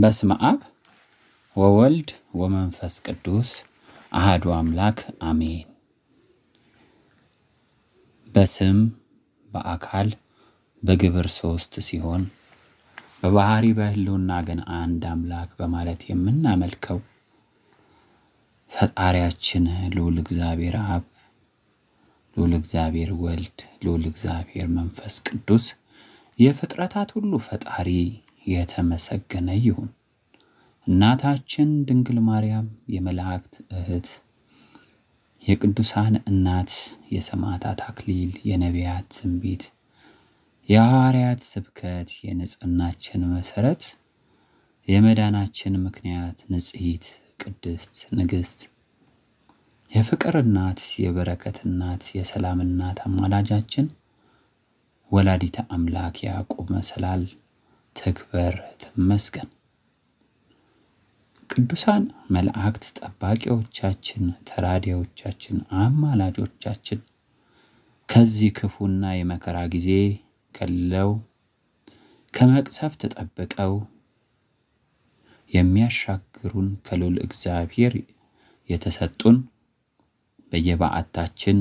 በስመ አብ ወወልድ ወመንፈስ ቅዱስ አህዱ አምላክ አሜን። በስም በአካል በግብር ሶስት ሲሆን በባህሪ በህልውና ግን አንድ አምላክ በማለት የምናመልከው ፈጣሪያችን ልዑል እግዚአብሔር አብ፣ ልዑል እግዚአብሔር ወልድ፣ ልዑል እግዚአብሔር መንፈስ ቅዱስ የፍጥረታት ሁሉ ፈጣሪ የተመሰገነ ይሁን። እናታችን ድንግል ማርያም የመላእክት እህት፣ የቅዱሳን እናት፣ የሰማዕታት አክሊል፣ የነቢያት ትንቢት፣ የሐዋርያት ስብከት፣ የንጽህናችን መሰረት፣ የመዳናችን ምክንያት፣ ንጽሕት፣ ቅድስት፣ ንግሥት፣ የፍቅር እናት፣ የበረከት እናት፣ የሰላም እናት፣ አማላጃችን ወላዲተ አምላክ ያዕቆብ መሰላል ትክበር ትመስገን። ቅዱሳን መላእክት ጠባቂዎቻችን፣ ተራዲዎቻችን አማላጆቻችን ከዚህ ክፉና የመከራ ጊዜ ከለው ከመቅሰፍት ተጠብቀው የሚያሻግሩን ከልዑል እግዚአብሔር የተሰጡን በየበዓታችን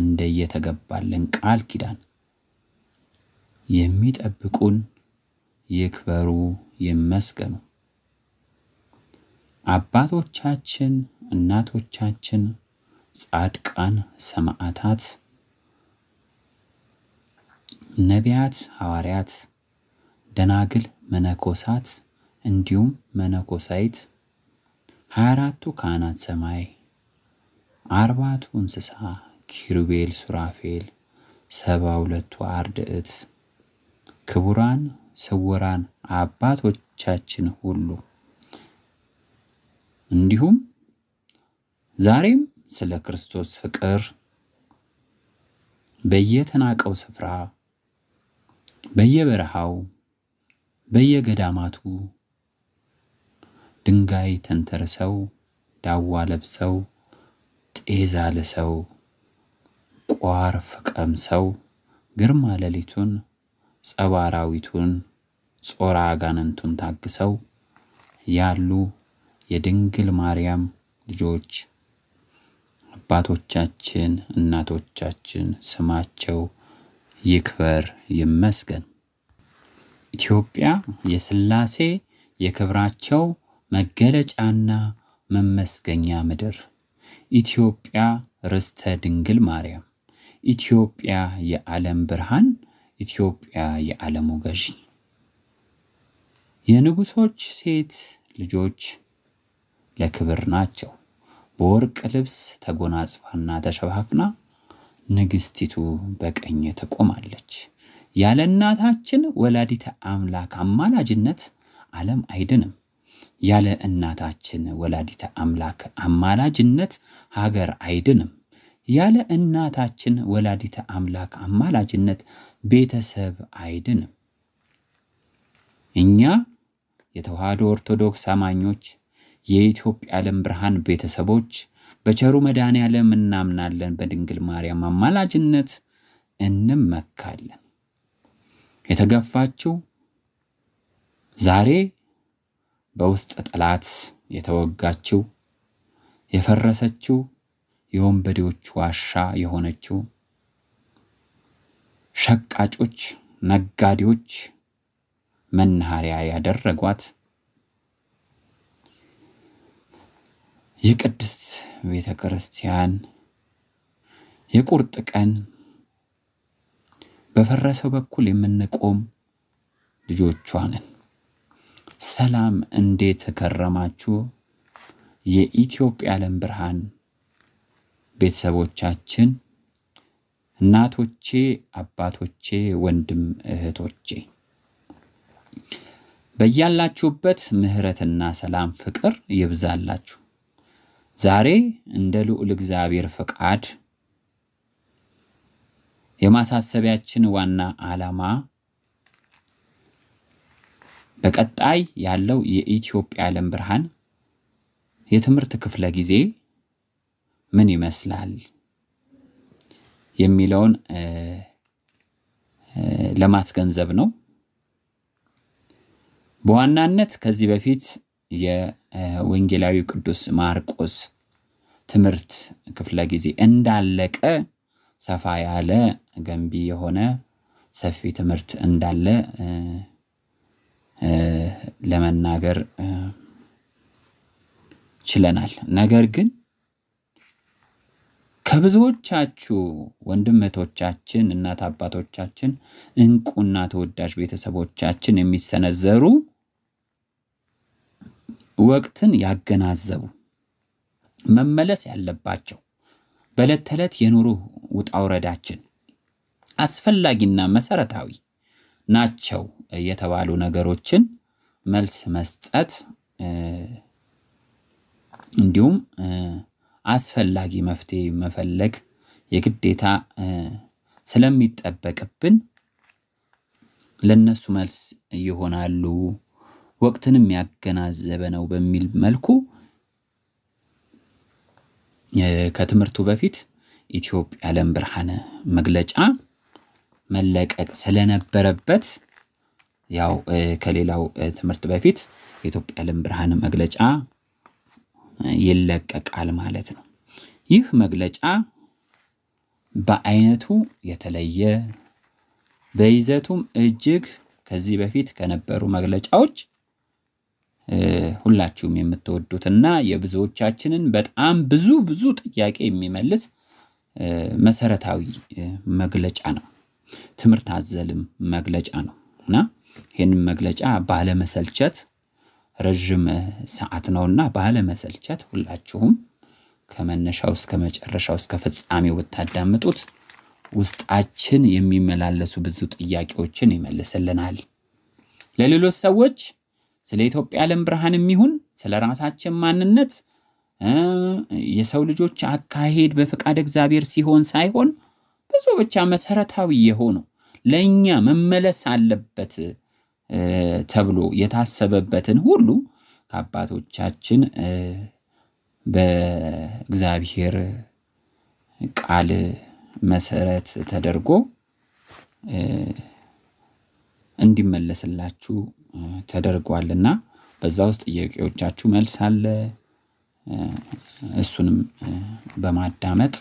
እንደየተገባልን ቃል ኪዳን የሚጠብቁን ይክበሩ ይመስገኑ። አባቶቻችን፣ እናቶቻችን፣ ጻድቃን፣ ሰማዕታት፣ ነቢያት፣ ሐዋርያት፣ ደናግል፣ መነኮሳት እንዲሁም መነኮሳይት፣ ሀያ አራቱ ካህናት ሰማይ፣ አርባቱ እንስሳ ኪሩቤል፣ ሱራፌል፣ ሰባ ሁለቱ አርድእት ክቡራን ስውራን አባቶቻችን ሁሉ እንዲሁም ዛሬም ስለ ክርስቶስ ፍቅር በየተናቀው ስፍራ፣ በየበረሃው፣ በየገዳማቱ ድንጋይ ተንተርሰው ዳዋ ለብሰው ጤዛ ልሰው ቋር ፍቀምሰው ግርማ ሌሊቱን ጸባራዊቱን ጾራ አጋንንቱን ታግሰው ያሉ የድንግል ማርያም ልጆች አባቶቻችን፣ እናቶቻችን ስማቸው ይክበር ይመስገን። ኢትዮጵያ የስላሴ የክብራቸው መገለጫና መመስገኛ ምድር፣ ኢትዮጵያ ርስተ ድንግል ማርያም፣ ኢትዮጵያ የዓለም ብርሃን ኢትዮጵያ የዓለሙ ገዢ የንጉሶች ሴት ልጆች ለክብር ናቸው። በወርቅ ልብስ ተጎናጽፋና ተሸፋፍና ንግስቲቱ በቀኝ ትቆማለች። ያለ እናታችን ወላዲተ አምላክ አማላጅነት ዓለም አይድንም። ያለ እናታችን ወላዲተ አምላክ አማላጅነት ሀገር አይድንም። ያለ እናታችን ወላዲተ አምላክ አማላጅነት ቤተሰብ አይድንም። እኛ የተዋህዶ ኦርቶዶክስ አማኞች የኢትዮጵያ ዓለም ብርሃን ቤተሰቦች በቸሩ መድኃኔ ዓለም እናምናለን። በድንግል ማርያም አማላጅነት እንመካለን። የተገፋችው ዛሬ በውስጥ ጠላት የተወጋችው የፈረሰችው የወንበዴዎች ዋሻ የሆነችው ሸቃጮች፣ ነጋዴዎች መናኸሪያ ያደረጓት የቅድስት ቤተ ክርስቲያን የቁርጥ ቀን በፈረሰው በኩል የምንቆም ልጆቿ ነን። ሰላም፣ እንዴት ከረማችሁ? የኢትዮጵያ ዓለም ብርሃን ቤተሰቦቻችን፣ እናቶቼ፣ አባቶቼ፣ ወንድም እህቶቼ በያላችሁበት ምሕረትና ሰላም ፍቅር ይብዛላችሁ። ዛሬ እንደ ልዑል እግዚአብሔር ፈቃድ የማሳሰቢያችን ዋና ዓላማ በቀጣይ ያለው የኢትዮጵያ ዓለም ብርሃን የትምህርት ክፍለ ጊዜ ምን ይመስላል የሚለውን ለማስገንዘብ ነው። በዋናነት ከዚህ በፊት የወንጌላዊ ቅዱስ ማርቆስ ትምህርት ክፍለ ጊዜ እንዳለቀ ሰፋ ያለ ገንቢ የሆነ ሰፊ ትምህርት እንዳለ ለመናገር ችለናል። ነገር ግን ከብዙዎቻችሁ ወንድም እህቶቻችን፣ እናት አባቶቻችን፣ እንቁና ተወዳጅ ቤተሰቦቻችን የሚሰነዘሩ ወቅትን ያገናዘቡ መመለስ ያለባቸው በዕለት ተዕለት የኑሮ ውጣ አስፈላጊና መሰረታዊ ናቸው የተባሉ ነገሮችን መልስ መስጠት እንዲሁም አስፈላጊ መፍትሄ መፈለግ የግዴታ ስለሚጠበቅብን ለነሱ መልስ ይሆናሉ፣ ወቅትንም ያገናዘበ ነው በሚል መልኩ ከትምህርቱ በፊት ኢትዮጵያ ለም ብርሃን መግለጫ መለቀቅ ስለነበረበት ያው ከሌላው ትምህርት በፊት የኢትዮጵያ የዓለም ብርሃን መግለጫ ይለቀቃል ማለት ነው። ይህ መግለጫ በአይነቱ የተለየ በይዘቱም እጅግ ከዚህ በፊት ከነበሩ መግለጫዎች ሁላችሁም የምትወዱትና የብዙዎቻችንን በጣም ብዙ ብዙ ጥያቄ የሚመልስ መሰረታዊ መግለጫ ነው። ትምህርት አዘልም መግለጫ ነው እና ይህንን መግለጫ ባለመሰልቸት ረዥም ሰዓት ነውና ባለመሰልቸት ሁላችሁም ከመነሻው እስከ መጨረሻው እስከ ፍጻሜው ብታዳምጡት ውስጣችን የሚመላለሱ ብዙ ጥያቄዎችን ይመልስልናል። ለሌሎች ሰዎች ስለ ኢትዮጵያ ዓለም ብርሃን የሚሆን ስለ ራሳችን ማንነት የሰው ልጆች አካሄድ በፈቃድ እግዚአብሔር ሲሆን ሳይሆን ብዙ ብቻ መሰረታዊ የሆኑ ለእኛ መመለስ አለበት ተብሎ የታሰበበትን ሁሉ ከአባቶቻችን በእግዚአብሔር ቃል መሰረት ተደርጎ እንዲመለስላችሁ ተደርጓልና በዛ ውስጥ ጥያቄዎቻችሁ መልስ አለ። እሱንም በማዳመጥ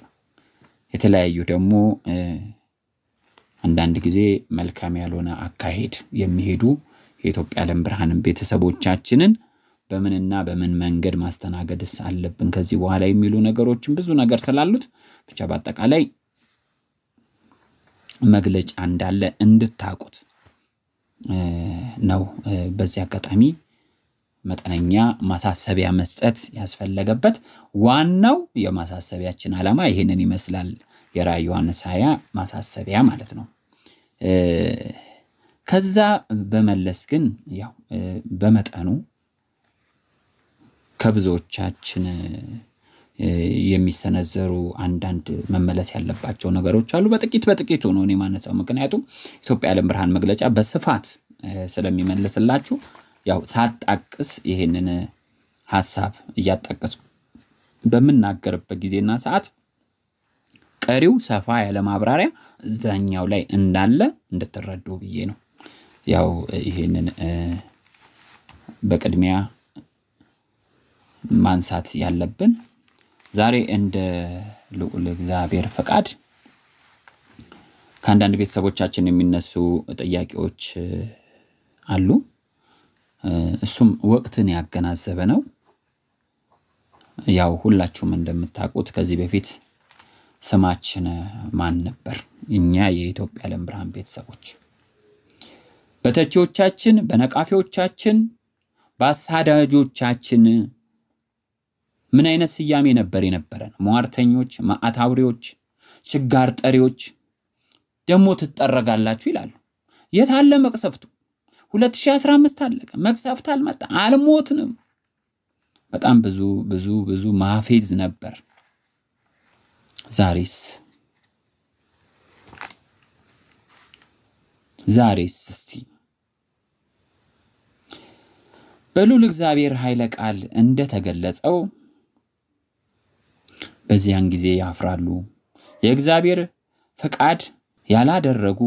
የተለያዩ ደግሞ አንዳንድ ጊዜ መልካም ያልሆነ አካሄድ የሚሄዱ የኢትዮጵያ ዓለም ብርሃንን ቤተሰቦቻችንን በምንና በምን መንገድ ማስተናገድስ አለብን ከዚህ በኋላ የሚሉ ነገሮችን ብዙ ነገር ስላሉት ብቻ በአጠቃላይ መግለጫ እንዳለ እንድታቁት ነው። በዚህ አጋጣሚ መጠነኛ ማሳሰቢያ መስጠት ያስፈለገበት ዋናው የማሳሰቢያችን ዓላማ ይህንን ይመስላል። የራዕየ ዮሐንስ ሃያ ማሳሰቢያ ማለት ነው። ከዛ በመለስ ግን ያው በመጠኑ ከብዙዎቻችን የሚሰነዘሩ አንዳንድ መመለስ ያለባቸው ነገሮች አሉ። በጥቂት በጥቂቱ ነው እኔ ማነሳው። ምክንያቱም ኢትዮጵያ የዓለም ብርሃን መግለጫ በስፋት ስለሚመለስላችሁ ያው ሳጣቅስ ይሄንን ሀሳብ እያጣቀስኩ በምናገርበት ጊዜና ሰዓት ቀሪው ሰፋ ያለ ማብራሪያ እዛኛው ላይ እንዳለ እንድትረዱ ብዬ ነው። ያው ይሄንን በቅድሚያ ማንሳት ያለብን ዛሬ እንደ ልዑል እግዚአብሔር ፈቃድ ከአንዳንድ ቤተሰቦቻችን የሚነሱ ጥያቄዎች አሉ። እሱም ወቅትን ያገናዘበ ነው። ያው ሁላችሁም እንደምታውቁት ከዚህ በፊት ስማችን ማን ነበር? እኛ የኢትዮጵያ ዓለም ብርሃን ቤተሰቦች በተቺዎቻችን፣ በነቃፊዎቻችን፣ በአሳዳጆቻችን ምን አይነት ስያሜ ነበር የነበረን? ሟርተኞች፣ ማዕታብሪዎች፣ ችጋር ጠሪዎች ደግሞ ትጠረጋላችሁ ይላሉ። የት አለ መቅሰፍቱ? 2015 አለቀ፣ መቅሰፍት አልመጣ፣ አልሞትንም። በጣም ብዙ ብዙ ብዙ ማፌዝ ነበር። ዛሬስ ዛሬስ እስቲ በልዑል እግዚአብሔር ኃይለ ቃል እንደተገለጸው በዚያን ጊዜ ያፍራሉ። የእግዚአብሔር ፈቃድ ያላደረጉ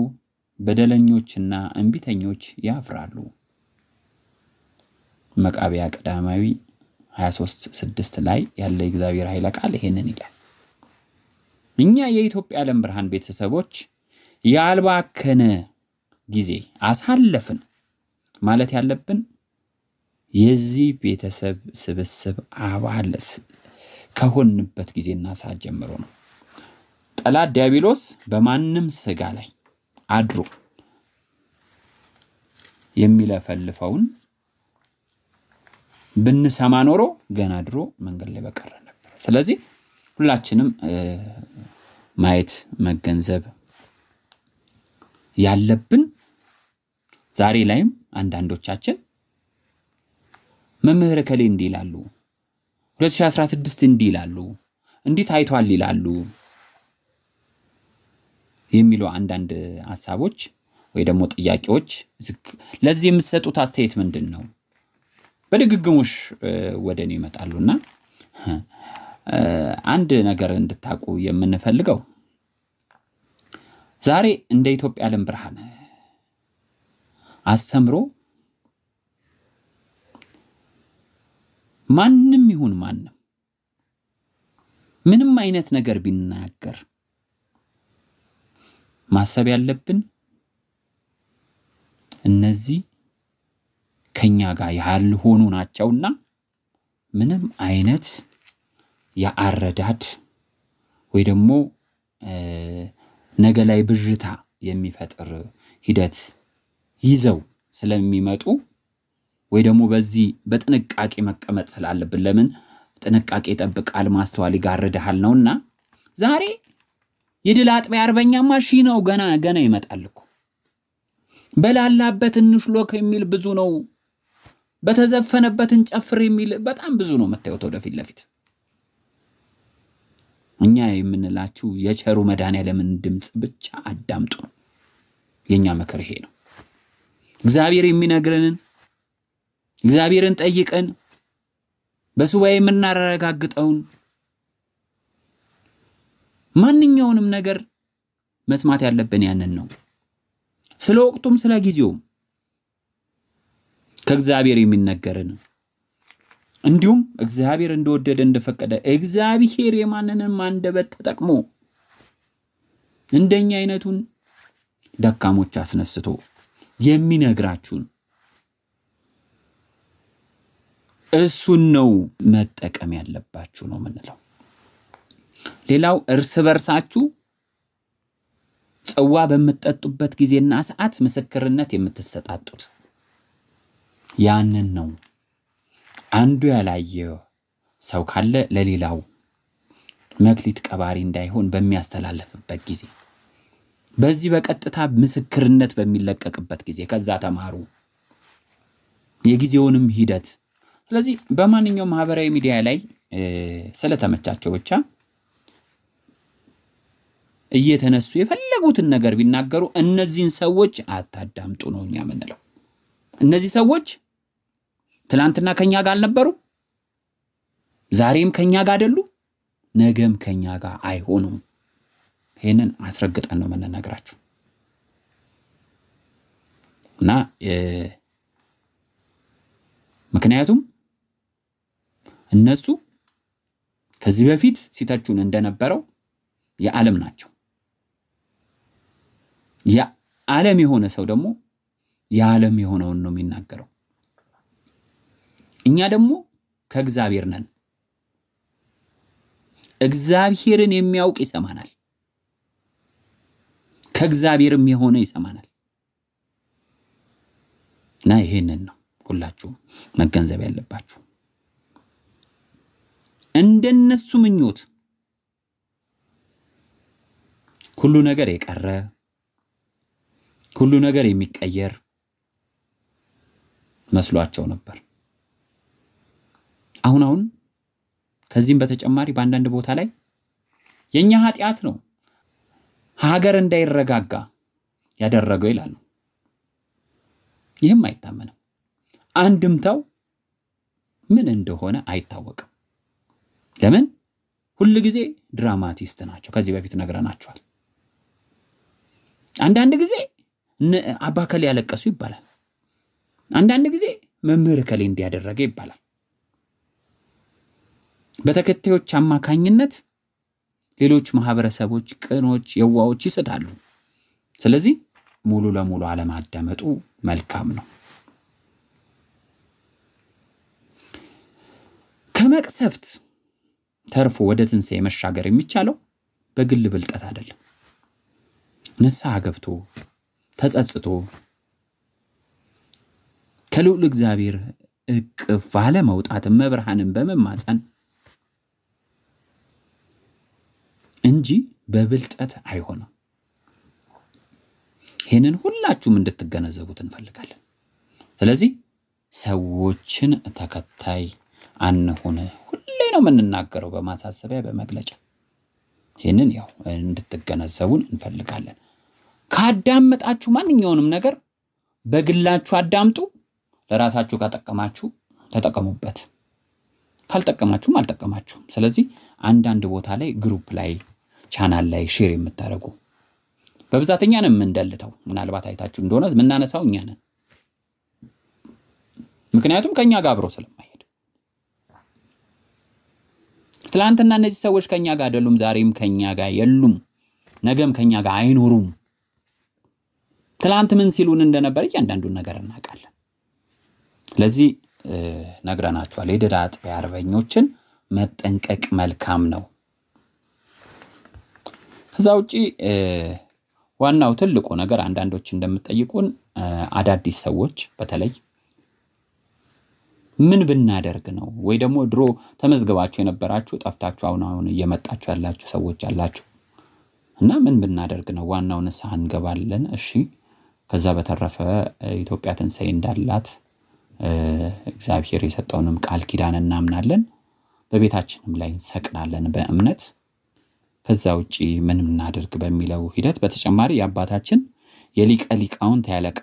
በደለኞችና እንቢተኞች ያፍራሉ። መቃቢያ ቀዳማዊ 23 ስድስት ላይ ያለ የእግዚአብሔር ኃይለ ቃል ይሄንን ይላል። እኛ የኢትዮጵያ ዓለም ብርሃን ቤተሰቦች ያልባከነ ጊዜ አሳለፍን ማለት ያለብን የዚህ ቤተሰብ ስብስብ አባል ከሆንበት ጊዜና ሰዓት ጀምሮ ነው። ጠላት ዲያብሎስ በማንም ስጋ ላይ አድሮ የሚለፈልፈውን ብንሰማ ኖሮ ገና ድሮ መንገድ ላይ በቀረ ነበር። ስለዚህ ሁላችንም ማየት መገንዘብ ያለብን ዛሬ ላይም አንዳንዶቻችን መምህር ከሌ እንዲህ ይላሉ፣ 2016 እንዲህ ይላሉ፣ እንዲህ ታይቷል ይላሉ የሚሉ አንዳንድ ሀሳቦች ወይ ደግሞ ጥያቄዎች፣ ለዚህ የምትሰጡት አስተያየት ምንድን ነው? በድግግሞሽ ወደ እኔ ይመጣሉና አንድ ነገር እንድታቁ የምንፈልገው ዛሬ እንደ ኢትዮጵያ ዓለም ብርሃን አስተምሮ ማንም ይሁን ማንም ምንም አይነት ነገር ቢናገር ማሰብ ያለብን እነዚህ ከኛ ጋር ያልሆኑ ናቸውና ምንም አይነት የአረዳድ ወይ ደግሞ ነገ ላይ ብዥታ የሚፈጥር ሂደት ይዘው ስለሚመጡ ወይ ደግሞ በዚህ በጥንቃቄ መቀመጥ ስላለብን ለምን ጥንቃቄ ይጠብቃል፣ ማስተዋል ይጋርድሃል ነውና ዛሬ የድል አጥቢያ አርበኛማ ሺህ ነው። ገና ገና ይመጣል እኮ በላላበት እንሽሎክ የሚል ብዙ ነው። በተዘፈነበት እንጨፍር የሚል በጣም ብዙ ነው የምታዩት ወደፊት ለፊት እኛ የምንላችሁ የቸሩ መድኃኔዓለምን ድምፅ ብቻ አዳምጡ ነው። የእኛ ምክር ይሄ ነው። እግዚአብሔር የሚነግረንን እግዚአብሔርን ጠይቀን በሱባኤ የምናረጋግጠውን ማንኛውንም ነገር መስማት ያለብን ያንን ነው። ስለ ወቅቱም ስለ ጊዜውም ከእግዚአብሔር የሚነገርን እንዲሁም እግዚአብሔር እንደወደደ እንደፈቀደ እግዚአብሔር የማንንም አንደበት ተጠቅሞ እንደኛ አይነቱን ደካሞች አስነስቶ የሚነግራችሁን እሱን ነው መጠቀም ያለባችሁ ነው የምንለው። ሌላው እርስ በርሳችሁ ጽዋ በምትጠጡበት ጊዜና ሰዓት ምስክርነት የምትሰጣጡት ያንን ነው አንዱ ያላየ ሰው ካለ ለሌላው መክሊት ቀባሪ እንዳይሆን በሚያስተላልፍበት ጊዜ በዚህ በቀጥታ ምስክርነት በሚለቀቅበት ጊዜ ከዛ ተማሩ የጊዜውንም ሂደት። ስለዚህ በማንኛውም ማህበራዊ ሚዲያ ላይ ስለተመቻቸው ብቻ እየተነሱ የፈለጉትን ነገር ቢናገሩ እነዚህን ሰዎች አታዳምጡ ነው እኛ የምንለው። እነዚህ ሰዎች ትላንትና ከኛ ጋር አልነበሩ? ዛሬም ከኛ ጋር አይደሉ? ነገም ከኛ ጋር አይሆኑም። ይህንን አስረግጠን ነው የምንነግራችሁ እና ምክንያቱም እነሱ ከዚህ በፊት ሲተቹን እንደነበረው የዓለም ናቸው። የዓለም የሆነ ሰው ደግሞ የዓለም የሆነውን ነው የሚናገረው። እኛ ደግሞ ከእግዚአብሔር ነን። እግዚአብሔርን የሚያውቅ ይሰማናል፣ ከእግዚአብሔርም የሆነ ይሰማናል። እና ይሄንን ነው ሁላችሁ መገንዘብ ያለባችሁ። እንደነሱ ምኞት ሁሉ ነገር የቀረ ሁሉ ነገር የሚቀየር መስሏቸው ነበር። አሁን አሁን ከዚህም በተጨማሪ በአንዳንድ ቦታ ላይ የእኛ ኃጢአት ነው ሀገር እንዳይረጋጋ ያደረገው ይላሉ። ይህም አይታመንም። አንድምታው ምን እንደሆነ አይታወቅም። ለምን ሁል ጊዜ ድራማቲስት ናቸው። ከዚህ በፊት ነግረናቸዋል። አንዳንድ ጊዜ አባከል ያለቀሱ ይባላል። አንዳንድ ጊዜ መምህር ከሌ እንዲያደረገ ይባላል። በተከታዮች አማካኝነት ሌሎች ማህበረሰቦች ቅኖች፣ የዋዎች ይስታሉ። ስለዚህ ሙሉ ለሙሉ አለማዳመጡ መልካም ነው። ከመቅሰፍት ተርፎ ወደ ትንሣኤ መሻገር የሚቻለው በግል ብልጠት አይደለም። ንስሐ ገብቶ ተጸጽቶ ከልዑል እግዚአብሔር እቅፍ ባለመውጣት መብርሃንን በመማፀን እንጂ በብልጠት አይሆንም። ይህንን ሁላችሁም እንድትገነዘቡት እንፈልጋለን። ስለዚህ ሰዎችን ተከታይ አንሁን። ሁሌ ነው የምንናገረው፣ በማሳሰቢያ በመግለጫ ይህንን ያው እንድትገነዘቡን እንፈልጋለን። ካዳመጣችሁ ማንኛውንም ነገር በግላችሁ አዳምጡ። ለራሳችሁ ከጠቀማችሁ ተጠቀሙበት፣ ካልጠቀማችሁም አልጠቀማችሁም። ስለዚህ አንዳንድ ቦታ ላይ ግሩፕ ላይ ቻናል ላይ ሼር የምታደርጉ በብዛት እኛን የምንደልተው ምናልባት አይታችሁ እንደሆነ የምናነሳው እኛ ነን። ምክንያቱም ከእኛ ጋር አብሮ ስለማይሄድ ትላንትና እነዚህ ሰዎች ከእኛ ጋር አይደሉም፣ ዛሬም ከእኛ ጋር የሉም፣ ነገም ከእኛ ጋር አይኖሩም። ትላንት ምን ሲሉን እንደነበር እያንዳንዱን ነገር እናውቃለን። ስለዚህ ነግረናቸዋል። የድዳጥ አጥቢያ አርበኞችን መጠንቀቅ መልካም ነው። ከዛ ውጪ ዋናው ትልቁ ነገር አንዳንዶች እንደምትጠይቁን አዳዲስ ሰዎች በተለይ ምን ብናደርግ ነው ወይ ደግሞ ድሮ ተመዝግባችሁ የነበራችሁ ጠፍታችሁ አሁን አሁን እየመጣችሁ ያላችሁ ሰዎች አላችሁ እና ምን ብናደርግ ነው ዋናው ንስሐ እንገባለን እሺ ከዛ በተረፈ ኢትዮጵያ ትንሣኤ እንዳላት እግዚአብሔር የሰጠውንም ቃል ኪዳን እናምናለን በቤታችንም ላይ እንሰቅላለን በእምነት ከዛ ውጪ ምን እናደርግ በሚለው ሂደት በተጨማሪ የአባታችን የሊቀ ሊቃውንት ያለቃ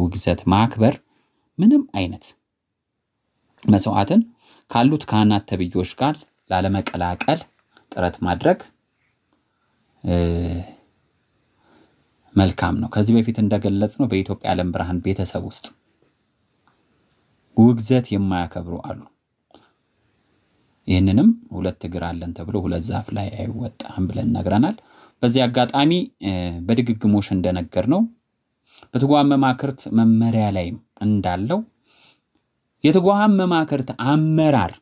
ውግዘት ማክበር ምንም አይነት መስዋዕትን ካሉት ካህናት ተብዮች ጋር ላለመቀላቀል ጥረት ማድረግ መልካም ነው። ከዚህ በፊት እንደገለጽ ነው በኢትዮጵያ ዓለም ብርሃን ቤተሰብ ውስጥ ውግዘት የማያከብሩ አሉ። ይህንንም ሁለት እግር አለን ተብሎ ሁለት ዛፍ ላይ አይወጣም ብለን ነግረናል። በዚህ አጋጣሚ በድግግሞሽ እንደነገር ነው በትጉሃን መማክርት መመሪያ ላይም እንዳለው የትጉሃን መማክርት አመራር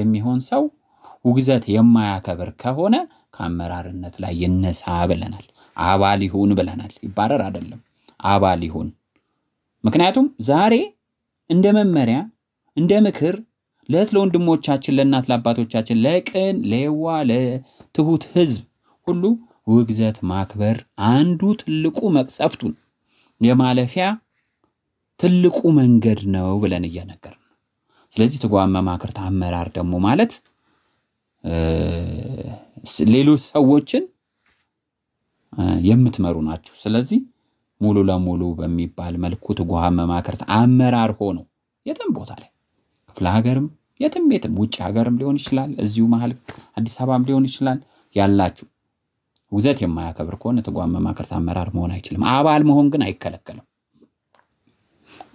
የሚሆን ሰው ውግዘት የማያከብር ከሆነ ከአመራርነት ላይ ይነሳ ብለናል። አባል ይሁን ብለናል። ይባረር አይደለም አባል ይሁን። ምክንያቱም ዛሬ እንደ መመሪያ እንደ ምክር ለእህት ለወንድሞቻችን፣ ለእናት ለአባቶቻችን፣ ለቅን ለየዋ ለትሁት ህዝብ ሁሉ ውግዘት ማክበር አንዱ ትልቁ መቅሰፍቱን የማለፊያ ትልቁ መንገድ ነው ብለን እየነገር ነው። ስለዚህ ትጓን መማክርት አመራር ደግሞ ማለት ሌሎች ሰዎችን የምትመሩ ናቸው። ስለዚህ ሙሉ ለሙሉ በሚባል መልኩ ትጉሃን መማክርት አመራር ሆኖ የትም ቦታ ላይ ክፍለ ሀገርም የትም የትም ውጭ ሀገርም ሊሆን ይችላል፣ እዚሁ መሀል አዲስ አበባም ሊሆን ይችላል ያላችሁ ውዘት የማያከብር ከሆነ ተቋም መማክርት አመራር መሆን አይችልም። አባል መሆን ግን አይከለከልም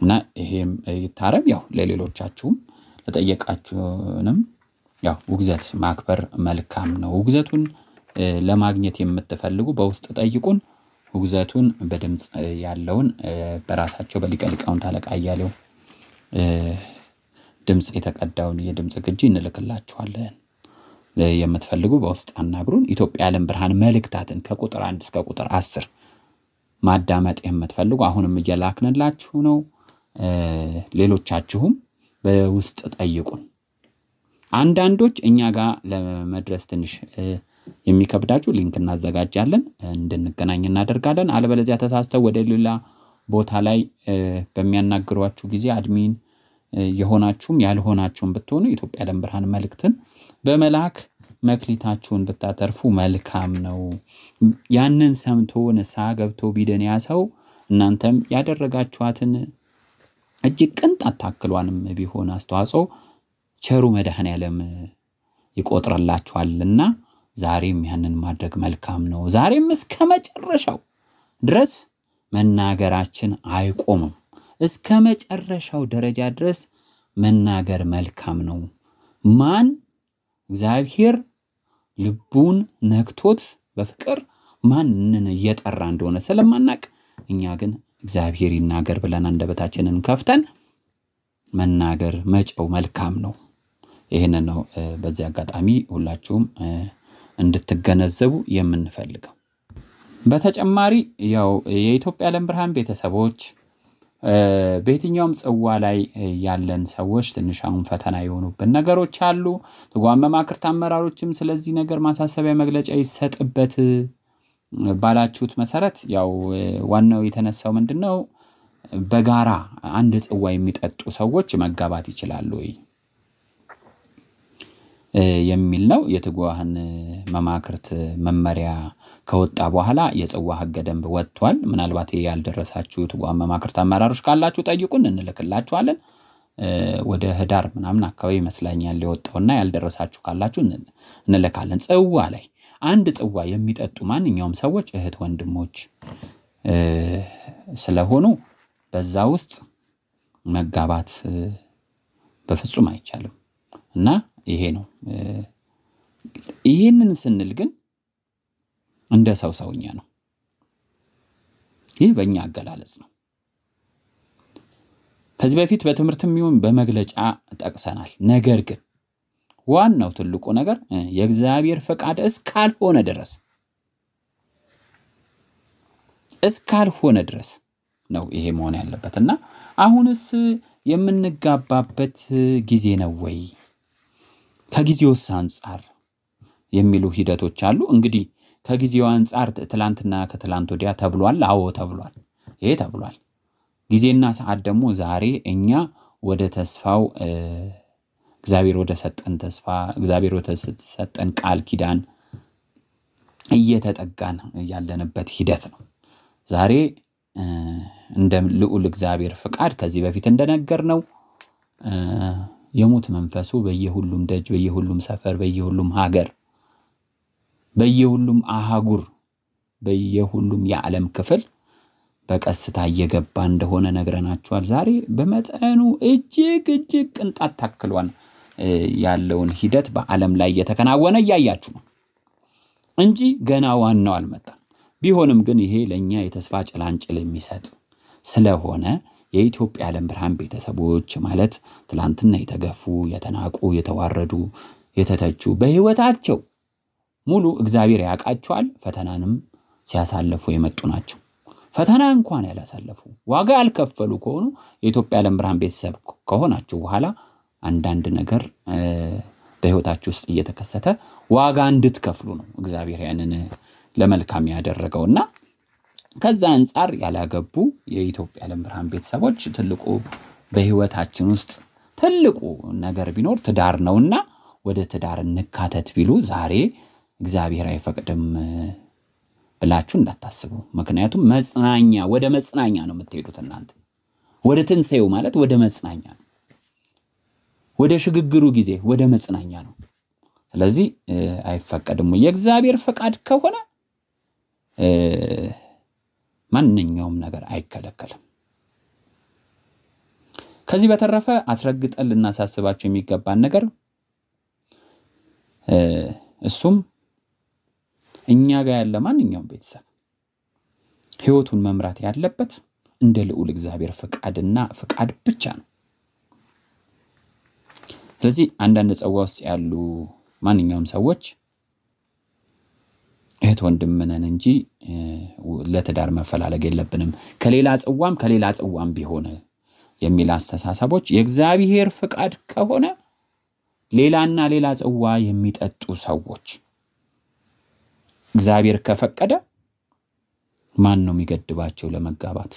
እና ይሄም ይታረም። ያው ለሌሎቻችሁም ለጠየቃችሁንም ያው ውግዘት ማክበር መልካም ነው። ውግዘቱን ለማግኘት የምትፈልጉ በውስጥ ጠይቁን። ውግዘቱን በድምፅ ያለውን በራሳቸው በሊቀ ሊቃውንት አለቃ እያሌው ድምፅ የተቀዳውን የድምፅ ግጂ እንልክላችኋለን። የምትፈልጉ በውስጥ አናግሩን። ኢትዮጵያ የዓለም ብርሃን መልእክታትን ከቁጥር አንድ እስከ ቁጥር አስር ማዳመጥ የምትፈልጉ አሁንም እየላክንላችሁ ነው። ሌሎቻችሁም በውስጥ ጠይቁን። አንዳንዶች እኛ ጋር ለመድረስ ትንሽ የሚከብዳችሁ ሊንክ እናዘጋጃለን፣ እንድንገናኝ እናደርጋለን። አለበለዚያ ተሳስተው ወደ ሌላ ቦታ ላይ በሚያናግሯችሁ ጊዜ አድሚን የሆናችሁም ያልሆናችሁም ብትሆኑ የኢትዮጵያ ዓለም ብርሃን መልእክትን በመላክ መክሊታችሁን ብታተርፉ መልካም ነው። ያንን ሰምቶ ንስሐ ገብቶ ቢድን ያ ሰው እናንተም ያደረጋችኋትን እጅግ ቅንጣት ታክሏንም ቢሆን አስተዋጽኦ ቸሩ መድኃኔዓለም ይቆጥረላችኋልና ዛሬም ያንን ማድረግ መልካም ነው። ዛሬም እስከ መጨረሻው ድረስ መናገራችን አይቆምም። እስከ መጨረሻው ደረጃ ድረስ መናገር መልካም ነው። ማን እግዚአብሔር ልቡን ነክቶት በፍቅር ማንን እየጠራ እንደሆነ ስለማናቅ እኛ ግን እግዚአብሔር ይናገር ብለን አንደበታችንን ከፍተን መናገር መጨው መልካም ነው። ይህን ነው በዚህ አጋጣሚ ሁላችሁም እንድትገነዘቡ የምንፈልገው። በተጨማሪ ያው የኢትዮጵያ ዓለም ብርሃን ቤተሰቦች በየትኛውም ጽዋ ላይ ያለን ሰዎች ትንሽ አሁን ፈተና የሆኑብን ነገሮች አሉ። ትጓን መማክርት አመራሮችም ስለዚህ ነገር ማሳሰቢያ መግለጫ ይሰጥበት ባላችሁት መሰረት ያው ዋናው የተነሳው ምንድነው? በጋራ አንድ ጽዋ የሚጠጡ ሰዎች መጋባት ይችላሉ ወይ? የሚል ነው። የትጉሃን መማክርት መመሪያ ከወጣ በኋላ የጽዋ ህገ ደንብ ወጥቷል። ምናልባት ያልደረሳችሁ ትጉሃን መማክርት አመራሮች ካላችሁ ጠይቁን እንልክላችኋለን። ወደ ህዳር ምናምን አካባቢ ይመስለኛል የወጣውና ያልደረሳችሁ ካላችሁ እንልካለን። ጽዋ ላይ አንድ ጽዋ የሚጠጡ ማንኛውም ሰዎች እህት ወንድሞች ስለሆኑ በዛ ውስጥ መጋባት በፍጹም አይቻልም እና ይሄ ነው። ይህንን ስንል ግን እንደ ሰው ሰውኛ ነው። ይህ በእኛ አገላለጽ ነው። ከዚህ በፊት በትምህርትም ይሁን በመግለጫ ጠቅሰናል። ነገር ግን ዋናው ትልቁ ነገር የእግዚአብሔር ፈቃድ እስካልሆነ ድረስ እስካልሆነ ድረስ ነው ይሄ መሆን ያለበት እና አሁንስ የምንጋባበት ጊዜ ነው ወይ ከጊዜውስ አንጻር የሚሉ ሂደቶች አሉ። እንግዲህ ከጊዜው አንጻር ትላንትና ከትላንት ወዲያ ተብሏል። አዎ ተብሏል። ይሄ ተብሏል። ጊዜና ሰዓት ደግሞ ዛሬ እኛ ወደ ተስፋው እግዚአብሔር ወደ ሰጠን ተስፋ እግዚአብሔር ወደ ሰጠን ቃል ኪዳን እየተጠጋን ያለንበት ሂደት ነው። ዛሬ እንደ ልዑል እግዚአብሔር ፍቃድ ከዚህ በፊት እንደነገር ነው የሞት መንፈሱ በየሁሉም ደጅ፣ በየሁሉም ሰፈር፣ በየሁሉም ሀገር፣ በየሁሉም አህጉር፣ በየሁሉም የዓለም ክፍል በቀስታ እየገባ እንደሆነ ነግረናችኋል። ዛሬ በመጠኑ እጅግ እጅግ ቅንጣት ታክሏን ያለውን ሂደት በዓለም ላይ እየተከናወነ እያያችሁ ነው እንጂ ገና ዋናው አልመጣም። ቢሆንም ግን ይሄ ለእኛ የተስፋ ጭላንጭል የሚሰጥ ስለሆነ የኢትዮጵያ ዓለም ብርሃን ቤተሰቦች ማለት ትላንትና የተገፉ፣ የተናቁ፣ የተዋረዱ፣ የተተቹ በህይወታቸው ሙሉ እግዚአብሔር ያውቃቸዋል። ፈተናንም ሲያሳለፉ የመጡ ናቸው። ፈተና እንኳን ያላሳለፉ ዋጋ ያልከፈሉ ከሆኑ የኢትዮጵያ ዓለም ብርሃን ቤተሰብ ከሆናችሁ በኋላ አንዳንድ ነገር በህይወታችሁ ውስጥ እየተከሰተ ዋጋ እንድትከፍሉ ነው እግዚአብሔር ያንን ለመልካም ያደረገውና ከዛ አንጻር ያላገቡ የኢትዮጵያ ዓለም ብርሃን ቤተሰቦች ትልቁ በህይወታችን ውስጥ ትልቁ ነገር ቢኖር ትዳር ነውና ወደ ትዳር እንካተት ቢሉ ዛሬ እግዚአብሔር አይፈቅድም ብላችሁ እንዳታስቡ። ምክንያቱም መጽናኛ ወደ መጽናኛ ነው የምትሄዱት እናንተ። ወደ ትንሣኤው ማለት ወደ መጽናኛ ነው፣ ወደ ሽግግሩ ጊዜ ወደ መጽናኛ ነው። ስለዚህ አይፈቀድም። የእግዚአብሔር ፈቃድ ከሆነ ማንኛውም ነገር አይከለከልም። ከዚህ በተረፈ አስረግጠን ልናሳስባቸው የሚገባን ነገር እሱም እኛ ጋር ያለ ማንኛውም ቤተሰብ ህይወቱን መምራት ያለበት እንደ ልዑል እግዚአብሔር ፍቃድና ፍቃድ ብቻ ነው። ስለዚህ አንዳንድ ጽዋ ውስጥ ያሉ ማንኛውም ሰዎች እህት ወንድም ነን እንጂ ለትዳር መፈላለግ የለብንም። ከሌላ ጽዋም ከሌላ ጽዋም ቢሆን የሚል አስተሳሰቦች የእግዚአብሔር ፍቃድ ከሆነ ሌላና ሌላ ጽዋ የሚጠጡ ሰዎች እግዚአብሔር ከፈቀደ ማን ነው የሚገድባቸው ለመጋባት?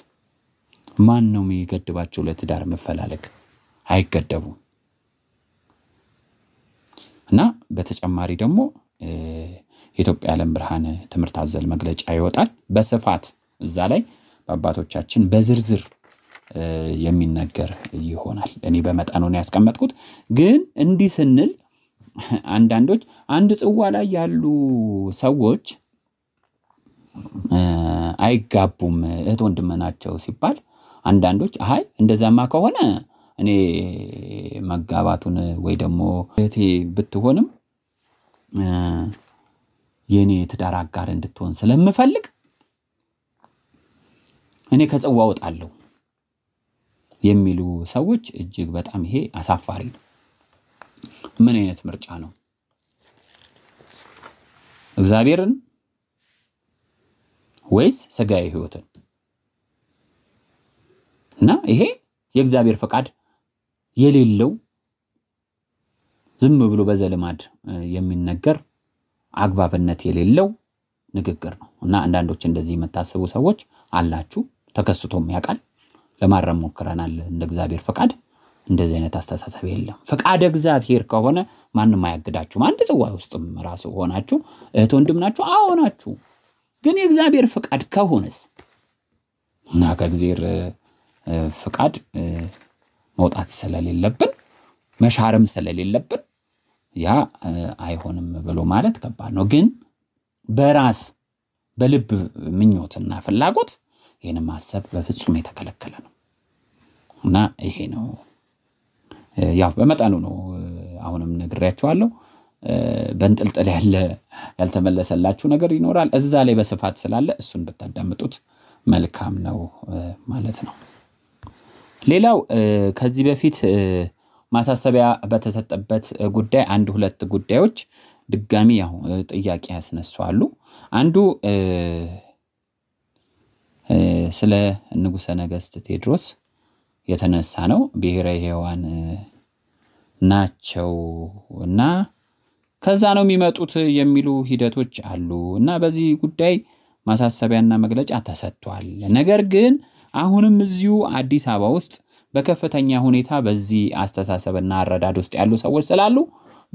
ማን ነው የሚገድባቸው ለትዳር መፈላለግ? አይገደቡም። እና በተጨማሪ ደግሞ የኢትዮጵያ የዓለም ብርሃን ትምህርት አዘል መግለጫ ይወጣል። በስፋት እዛ ላይ በአባቶቻችን በዝርዝር የሚነገር ይሆናል። እኔ በመጠኑ ነው ያስቀመጥኩት። ግን እንዲህ ስንል አንዳንዶች አንድ ጽዋ ላይ ያሉ ሰዎች አይጋቡም፣ እህት ወንድም ናቸው ሲባል አንዳንዶች አይ እንደዛማ ከሆነ እኔ መጋባቱን ወይ ደግሞ እህቴ ብትሆንም የእኔ የትዳር አጋር እንድትሆን ስለምፈልግ እኔ ከጽዋ እወጣለሁ የሚሉ ሰዎች እጅግ በጣም ይሄ አሳፋሪ ነው። ምን አይነት ምርጫ ነው? እግዚአብሔርን ወይስ ስጋዊ ህይወትን? እና ይሄ የእግዚአብሔር ፈቃድ የሌለው ዝም ብሎ በዘልማድ የሚነገር አግባብነት የሌለው ንግግር ነው እና አንዳንዶች እንደዚህ የምታስቡ ሰዎች አላችሁ። ተከስቶም ያውቃል። ለማረም ሞክረናል። እንደ እግዚአብሔር ፈቃድ እንደዚህ አይነት አስተሳሰብ የለም። ፈቃድ እግዚአብሔር ከሆነ ማንም አያግዳችሁም። አንድ ጽዋ ውስጥም ራሱ ሆናችሁ እህት ወንድም ናችሁ፣ አዎ ናችሁ። ግን የእግዚአብሔር ፈቃድ ከሆነስ እና ከእግዚአብሔር ፍቃድ መውጣት ስለሌለብን መሻርም ስለሌለብን ያ አይሆንም ብሎ ማለት ከባድ ነው። ግን በራስ በልብ ምኞትና ፍላጎት ይህን ማሰብ በፍጹም የተከለከለ ነው እና ይሄ ነው ያው በመጠኑ ነው። አሁንም ነግሬያቸዋለሁ። በንጥልጥል ያለ ያልተመለሰላችሁ ነገር ይኖራል። እዛ ላይ በስፋት ስላለ እሱን ብታዳምጡት መልካም ነው ማለት ነው። ሌላው ከዚህ በፊት ማሳሰቢያ በተሰጠበት ጉዳይ አንድ ሁለት ጉዳዮች ድጋሚ ያው ጥያቄ ያስነሷሉ። አንዱ ስለ ንጉሰ ነገስት ቴዎድሮስ የተነሳ ነው። ብሔረ ሕያዋን ናቸው እና ከዛ ነው የሚመጡት የሚሉ ሂደቶች አሉ እና በዚህ ጉዳይ ማሳሰቢያና መግለጫ ተሰጥቷል። ነገር ግን አሁንም እዚሁ አዲስ አበባ ውስጥ በከፍተኛ ሁኔታ በዚህ አስተሳሰብና አረዳድ ውስጥ ያሉ ሰዎች ስላሉ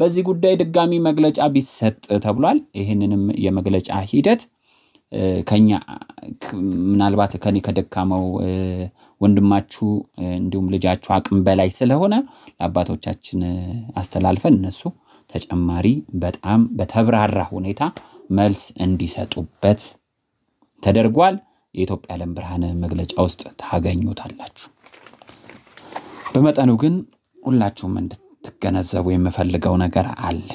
በዚህ ጉዳይ ድጋሚ መግለጫ ቢሰጥ ተብሏል። ይህንንም የመግለጫ ሂደት ከኛ ምናልባት ከኔ ከደካመው ወንድማችሁ እንዲሁም ልጃችሁ አቅም በላይ ስለሆነ ለአባቶቻችን አስተላልፈን እነሱ ተጨማሪ በጣም በተብራራ ሁኔታ መልስ እንዲሰጡበት ተደርጓል። የኢትዮጵያ ዓለም ብርሃን መግለጫ ውስጥ ታገኙታላችሁ። በመጠኑ ግን ሁላችሁም እንድትገነዘቡ የምፈልገው ነገር አለ።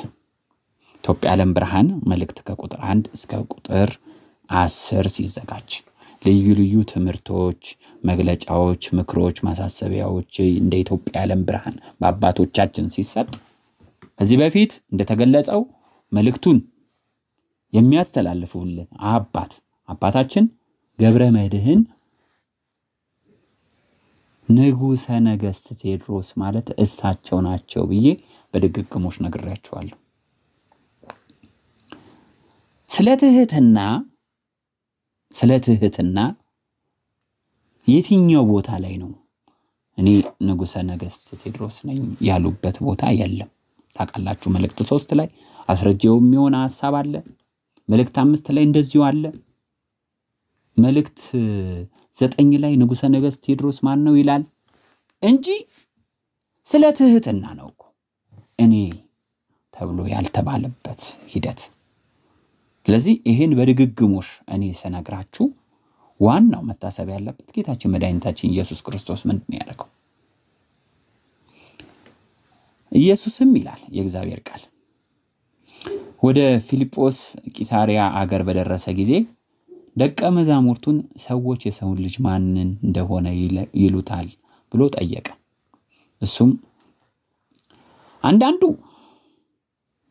ኢትዮጵያ ዓለም ብርሃን መልእክት ከቁጥር አንድ እስከ ቁጥር አስር ሲዘጋጅ ልዩ ልዩ ትምህርቶች፣ መግለጫዎች፣ ምክሮች፣ ማሳሰቢያዎች እንደ ኢትዮጵያ ዓለም ብርሃን በአባቶቻችን ሲሰጥ ከዚህ በፊት እንደተገለጸው መልእክቱን የሚያስተላልፉልን አባት አባታችን ገብረ መድህን ንጉሰ ነገስት ቴዎድሮስ ማለት እሳቸው ናቸው ብዬ በድግግሞች ነግሬያቸዋለሁ። ስለ ትህትና ስለ ትህትና የትኛው ቦታ ላይ ነው እኔ ንጉሰ ነገስት ቴዎድሮስ ነኝ ያሉበት ቦታ የለም። ታውቃላችሁ፣ መልእክት ሶስት ላይ አስረጀው የሚሆነ ሀሳብ አለ። መልእክት አምስት ላይ እንደዚሁ አለ። መልእክት ዘጠኝ ላይ ንጉሠ ነገሥት ቴዎድሮስ ማን ነው ይላል እንጂ ስለ ትህትና ነው እኮ እኔ ተብሎ ያልተባለበት ሂደት። ስለዚህ ይህን በድግግሞሽ እኔ ስነግራችሁ ዋናው መታሰብ ያለበት ጌታችን መድኃኒታችን ኢየሱስ ክርስቶስ ምንድን ነው ያደርገው? ኢየሱስም ይላል የእግዚአብሔር ቃል ወደ ፊልጶስ ቂሳሪያ አገር በደረሰ ጊዜ ደቀ መዛሙርቱን ሰዎች የሰውን ልጅ ማንን እንደሆነ ይሉታል ብሎ ጠየቀ። እሱም አንዳንዱ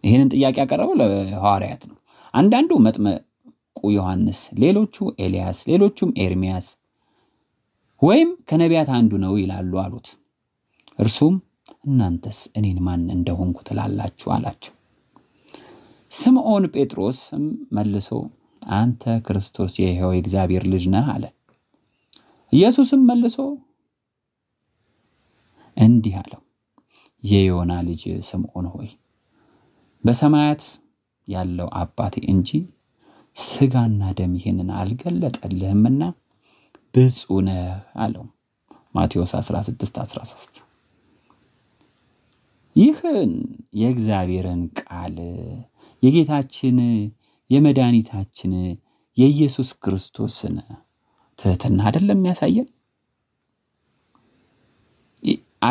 ይህንን ጥያቄ ያቀረበው ለሐዋርያት ነው። አንዳንዱ መጥመቁ ዮሐንስ፣ ሌሎቹ ኤልያስ፣ ሌሎቹም ኤርሚያስ ወይም ከነቢያት አንዱ ነው ይላሉ አሉት። እርሱም እናንተስ እኔን ማን እንደሆንኩ ትላላችሁ አላቸው። ስምዖን ጴጥሮስም መልሶ አንተ ክርስቶስ የሕያው የእግዚአብሔር ልጅ ነህ አለ። ኢየሱስም መልሶ እንዲህ አለው፣ የዮና ልጅ ስምዖን ሆይ በሰማያት ያለው አባቴ እንጂ ስጋና ደም ይህንን አልገለጠልህምና ብፁ ነህ አለው። ማቴዎስ 16 13 ይህን የእግዚአብሔርን ቃል የጌታችን የመድኃኒታችን የኢየሱስ ክርስቶስን ትህትና አደለም የሚያሳየን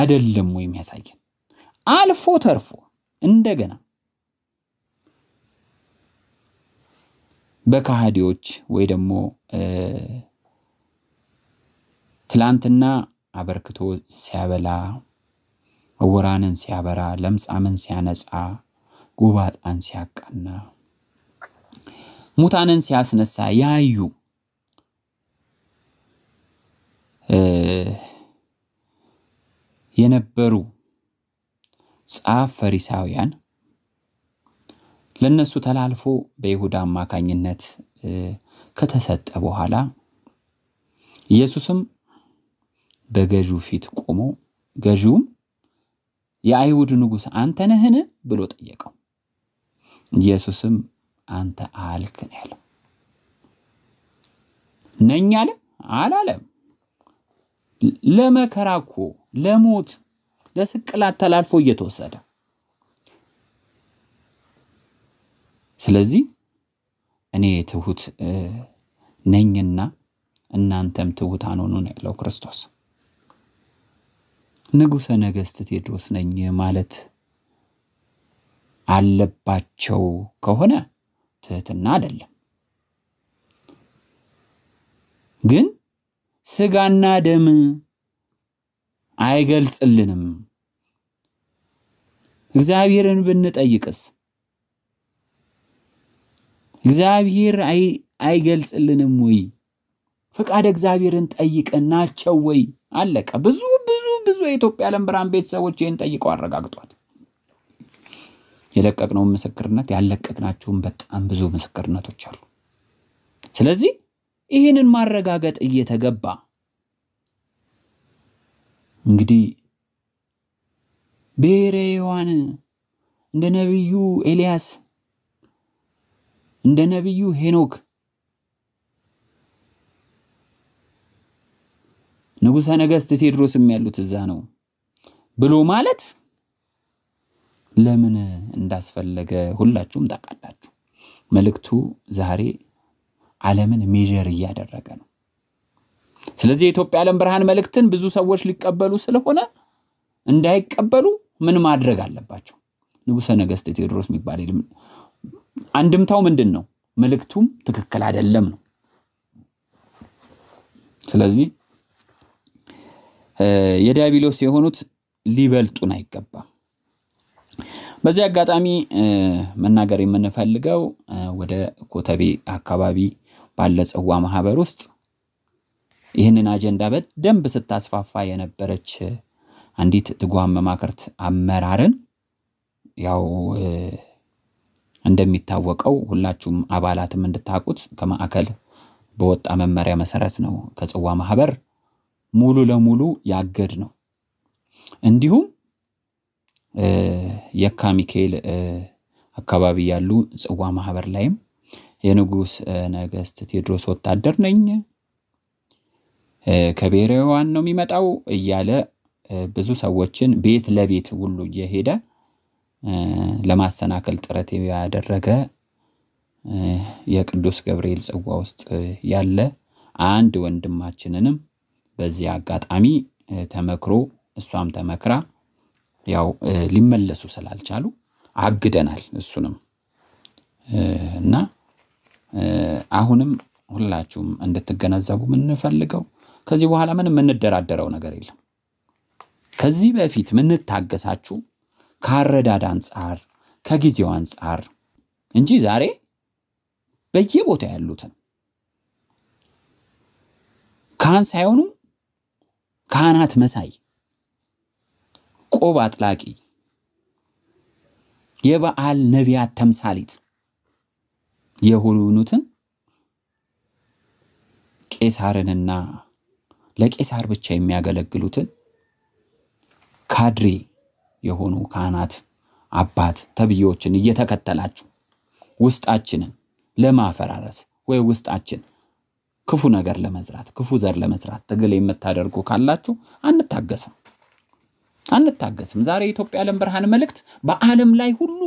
አደለም ወይ የሚያሳየን አልፎ ተርፎ እንደገና በካሃዲዎች ወይ ደግሞ ትላንትና አበርክቶ ሲያበላ ዕውራንን ሲያበራ ለምጻምን ሲያነጻ ጎባጣን ሲያቃና ሙታንን ሲያስነሳ ያዩ የነበሩ ጻፍ ፈሪሳውያን ለነሱ ተላልፎ በይሁዳ አማካኝነት ከተሰጠ በኋላ ኢየሱስም በገዢው ፊት ቆሞ ገዢውም የአይሁድ ንጉሥ አንተ ነህን ብሎ ጠየቀው። ኢየሱስም አንተ አልክ ነው ያለው። ነኝ አለ አላለም። ለመከራ እኮ ለሞት ለስቅላት ተላልፎ እየተወሰደ ስለዚህ እኔ ትሁት ነኝና እናንተም ትሁታን ሆኑ ነው ያለው ክርስቶስ። ንጉሠ ነገሥት ቴዎድሮስ ነኝ ማለት አለባቸው ከሆነ ትህትና አይደለም። ግን ስጋና ደም አይገልጽልንም። እግዚአብሔርን ብንጠይቅስ እግዚአብሔር አይገልጽልንም ወይ? ፈቃድ እግዚአብሔርን ጠይቀን ናቸው ወይ? አለቀ። ብዙ ብዙ ብዙ የኢትዮጵያ ዓለም ብርሃን ቤተሰቦች ይህን ጠይቀው አረጋግጧል። የለቀቅነውን ምስክርነት ያለቀቅናቸውን በጣም ብዙ ምስክርነቶች አሉ። ስለዚህ ይህንን ማረጋገጥ እየተገባ እንግዲህ ብሔረ ሕያዋን እንደ ነቢዩ ኤልያስ እንደ ነቢዩ ሄኖክ ንጉሠ ነገሥት ቴዎድሮስም ያሉት እዛ ነው ብሎ ማለት ለምን እንዳስፈለገ ሁላችሁም ታውቃላችሁ። መልእክቱ ዛሬ ዓለምን ሜዥር እያደረገ ነው። ስለዚህ የኢትዮጵያ ዓለም ብርሃን መልእክትን ብዙ ሰዎች ሊቀበሉ ስለሆነ እንዳይቀበሉ ምን ማድረግ አለባቸው? ንጉሠ ነገሥት ቴዎድሮስ የሚባል አንድምታው ምንድን ነው? መልእክቱም ትክክል አይደለም ነው። ስለዚህ የዲያብሎስ የሆኑት ሊበልጡን አይገባም። በዚህ አጋጣሚ መናገር የምንፈልገው ወደ ኮተቤ አካባቢ ባለ ጽዋ ማህበር ውስጥ ይህንን አጀንዳ በደንብ ስታስፋፋ የነበረች አንዲት ትጓም መማክርት አመራርን ያው እንደሚታወቀው ሁላችሁም አባላትም እንድታውቁት ከማዕከል በወጣ መመሪያ መሰረት ነው ከጽዋ ማህበር ሙሉ ለሙሉ ያገድ ነው። እንዲሁም የካ ሚካኤል አካባቢ ያሉ ጽዋ ማህበር ላይም የንጉስ ነገስት ቴዎድሮስ ወታደር ነኝ ከብሔረ ነው የሚመጣው እያለ ብዙ ሰዎችን ቤት ለቤት ሁሉ እየሄደ ለማሰናከል ጥረት ያደረገ የቅዱስ ገብርኤል ጽዋ ውስጥ ያለ አንድ ወንድማችንንም በዚህ አጋጣሚ ተመክሮ እሷም ተመክራ ያው ሊመለሱ ስላልቻሉ አግደናል። እሱንም እና አሁንም ሁላችሁም እንድትገነዘቡ የምንፈልገው ከዚህ በኋላ ምንም የምንደራደረው ነገር የለም። ከዚህ በፊት ምንታገሳችሁ ከአረዳድ አንጻር ከጊዜው አንጻር እንጂ ዛሬ በየቦታ ያሉትን ካህን ሳይሆኑ ካህናት መሳይ ያዕቆብ አጥላቂ፣ የበዓል ነቢያት ተምሳሌት የሆኑትን ቄሳርንና ለቄሳር ብቻ የሚያገለግሉትን ካድሬ የሆኑ ካህናት አባት ተብዬዎችን እየተከተላችሁ ውስጣችንን ለማፈራረስ ወይ ውስጣችን ክፉ ነገር ለመዝራት ክፉ ዘር ለመዝራት ትግል የምታደርጉ ካላችሁ አንታገስም። አንታገስም። ዛሬ የኢትዮጵያ ዓለም ብርሃን መልእክት በዓለም ላይ ሁሉ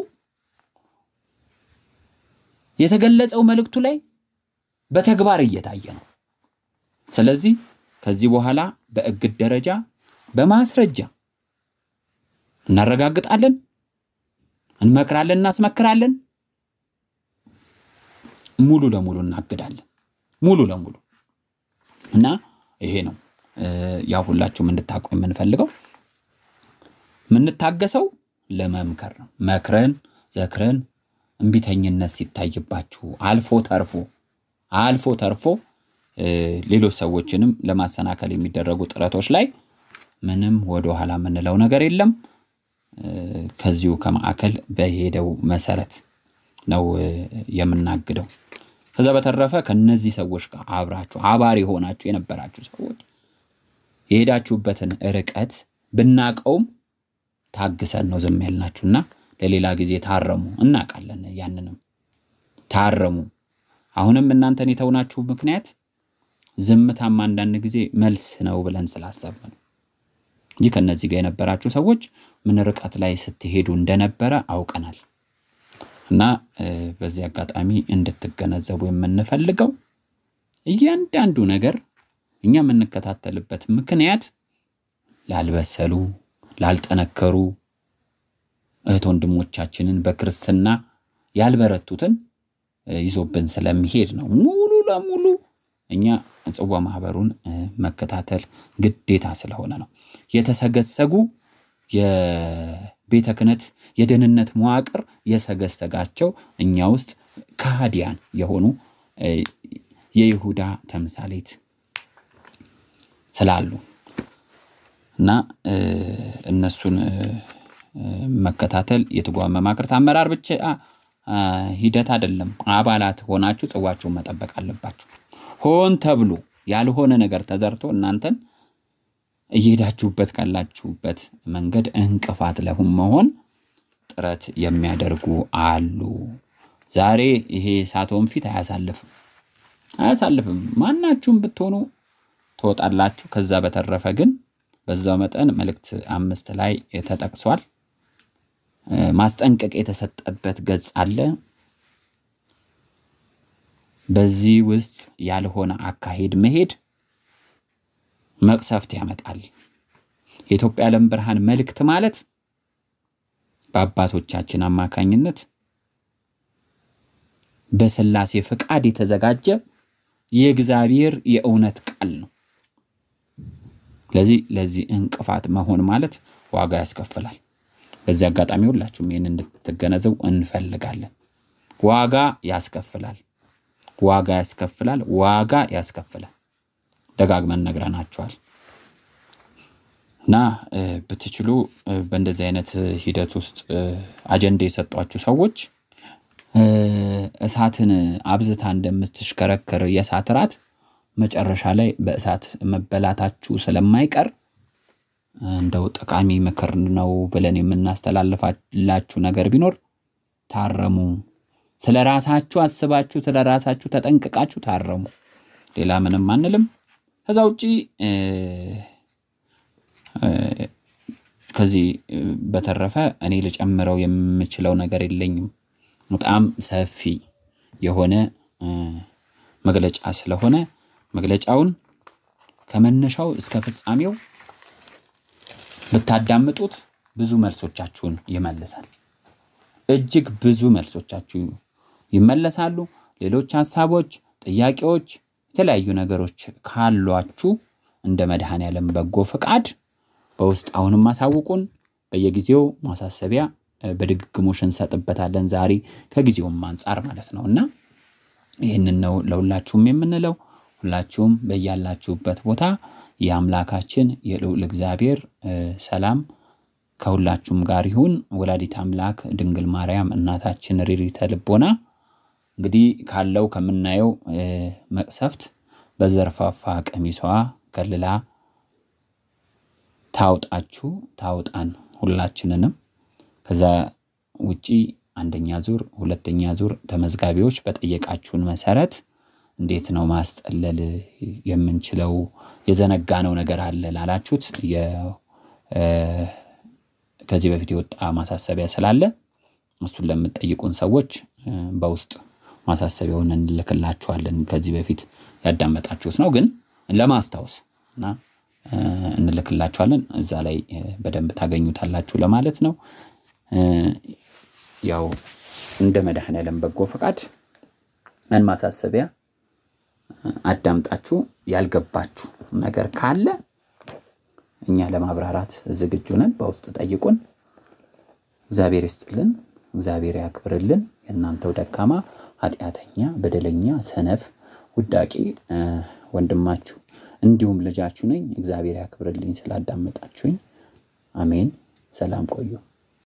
የተገለጸው መልእክቱ ላይ በተግባር እየታየ ነው። ስለዚህ ከዚህ በኋላ በእግድ ደረጃ በማስረጃ እናረጋግጣለን፣ እንመክራለን፣ እናስመክራለን። ሙሉ ለሙሉ እናግዳለን። ሙሉ ለሙሉ እና ይሄ ነው ያው ሁላችሁም እንድታውቁ የምንፈልገው። የምንታገሰው ለመምከር ነው። መክረን ዘክረን እምቢተኝነት ሲታይባችሁ አልፎ ተርፎ አልፎ ተርፎ ሌሎች ሰዎችንም ለማሰናከል የሚደረጉ ጥረቶች ላይ ምንም ወደ ኋላ የምንለው ነገር የለም። ከዚሁ ከማዕከል በሄደው መሰረት ነው የምናግደው። ከዛ በተረፈ ከነዚህ ሰዎች ጋር አብራችሁ አባሪ ሆናችሁ የነበራችሁ ሰዎች የሄዳችሁበትን ርቀት ብናቀውም ታግሰን ነው ዝም ያልናችሁና ለሌላ ጊዜ ታረሙ። እናውቃለን፣ ያንንም ታረሙ። አሁንም እናንተን የተውናችሁ ምክንያት ዝምታም አንዳንድ ጊዜ መልስ ነው ብለን ስላሰብን ነው እንጂ ከእነዚህ ጋር የነበራችሁ ሰዎች ምን ርቀት ላይ ስትሄዱ እንደነበረ አውቀናል። እና በዚህ አጋጣሚ እንድትገነዘቡ የምንፈልገው እያንዳንዱ ነገር እኛ የምንከታተልበት ምክንያት ላልበሰሉ ላልጠነከሩ እህት ወንድሞቻችንን በክርስትና ያልበረቱትን ይዞብን ስለሚሄድ ነው። ሙሉ ለሙሉ እኛ ጽዋ ማህበሩን መከታተል ግዴታ ስለሆነ ነው። የተሰገሰጉ የቤተ ክህነት የደህንነት መዋቅር የሰገሰጋቸው እኛ ውስጥ ከሃዲያን የሆኑ የይሁዳ ተምሳሌት ስላሉ እና እነሱን መከታተል የትጓን መማክርት አመራር ብቻ ሂደት አይደለም። አባላት ሆናችሁ ጽዋችሁን መጠበቅ አለባችሁ። ሆን ተብሎ ያልሆነ ነገር ተዘርቶ እናንተን እየሄዳችሁበት ካላችሁበት መንገድ እንቅፋት ለሁም መሆን ጥረት የሚያደርጉ አሉ። ዛሬ ይሄ ሳቶም ፊት አያሳልፍም አያሳልፍም። ማናችሁም ብትሆኑ ትወጣላችሁ። ከዛ በተረፈ ግን በዛው መጠን መልእክት አምስት ላይ ተጠቅሷል። ማስጠንቀቅ የተሰጠበት ገጽ አለ። በዚህ ውስጥ ያልሆነ አካሄድ መሄድ መቅሰፍት ያመጣል። የኢትዮጵያ ዓለም ብርሃን መልእክት ማለት በአባቶቻችን አማካኝነት በስላሴ ፍቃድ የተዘጋጀ የእግዚአብሔር የእውነት ቃል ነው። ስለዚህ ለዚህ እንቅፋት መሆን ማለት ዋጋ ያስከፍላል። በዚህ አጋጣሚ ሁላችሁም ይህን እንድትገነዘቡ እንፈልጋለን። ዋጋ ያስከፍላል፣ ዋጋ ያስከፍላል፣ ዋጋ ያስከፍላል። ደጋግመን ነግረናችኋል። እና ብትችሉ በእንደዚህ አይነት ሂደት ውስጥ አጀንዳ የሰጧችሁ ሰዎች እሳትን አብዝታ እንደምትሽከረከር የእሳት እራት መጨረሻ ላይ በእሳት መበላታችሁ ስለማይቀር እንደው ጠቃሚ ምክር ነው ብለን የምናስተላልፋላችሁ ነገር ቢኖር ታረሙ። ስለ ራሳችሁ አስባችሁ ስለ ራሳችሁ ተጠንቅቃችሁ ታረሙ። ሌላ ምንም አንልም። ከዛ ውጪ ከዚህ በተረፈ እኔ ልጨምረው የምችለው ነገር የለኝም። በጣም ሰፊ የሆነ መግለጫ ስለሆነ መግለጫውን ከመነሻው እስከ ፍጻሜው ብታዳምጡት ብዙ መልሶቻችሁን ይመልሳል። እጅግ ብዙ መልሶቻችሁ ይመለሳሉ። ሌሎች ሀሳቦች፣ ጥያቄዎች፣ የተለያዩ ነገሮች ካሏችሁ እንደ መድኃኔዓለም በጎ ፈቃድ በውስጥ አሁንም ማሳውቁን በየጊዜው ማሳሰቢያ በድግግሞሽ እንሰጥበታለን። ዛሬ ከጊዜውም አንጻር ማለት ነው እና ይህንን ነው ለሁላችሁም የምንለው። ሁላችሁም በያላችሁበት ቦታ የአምላካችን የልዑል እግዚአብሔር ሰላም ከሁላችሁም ጋር ይሁን። ወላዲት አምላክ ድንግል ማርያም እናታችን ሪሪተ ልቦና እንግዲህ ካለው ከምናየው መቅሰፍት በዘርፋፋ ቀሚሷ ከልላ ታውጣችሁ ታውጣን ሁላችንንም። ከዛ ውጪ አንደኛ ዙር ሁለተኛ ዙር ተመዝጋቢዎች በጠየቃችሁን መሰረት እንዴት ነው ማስጠለል የምንችለው? የዘነጋነው ነገር አለ ላላችሁት ከዚህ በፊት የወጣ ማሳሰቢያ ስላለ እሱን ለምጠይቁን ሰዎች በውስጥ ማሳሰቢያውን እንልክላችኋለን። ከዚህ በፊት ያዳመጣችሁት ነው፣ ግን ለማስታወስ እና እንልክላችኋለን። እዛ ላይ በደንብ ታገኙታላችሁ ለማለት ነው። ያው እንደ መድኃኔዓለም በጎ ፈቃድ ማሳሰቢያ አዳምጣችሁ ያልገባችሁ ነገር ካለ እኛ ለማብራራት ዝግጁ ነን። በውስጥ ጠይቁን። እግዚአብሔር ይስጥልን፣ እግዚአብሔር ያክብርልን። የእናንተው ደካማ ኃጢአተኛ፣ በደለኛ፣ ሰነፍ፣ ውዳቂ ወንድማችሁ እንዲሁም ልጃችሁ ነኝ። እግዚአብሔር ያክብርልኝ ስላዳመጣችሁኝ። አሜን። ሰላም ቆዩ።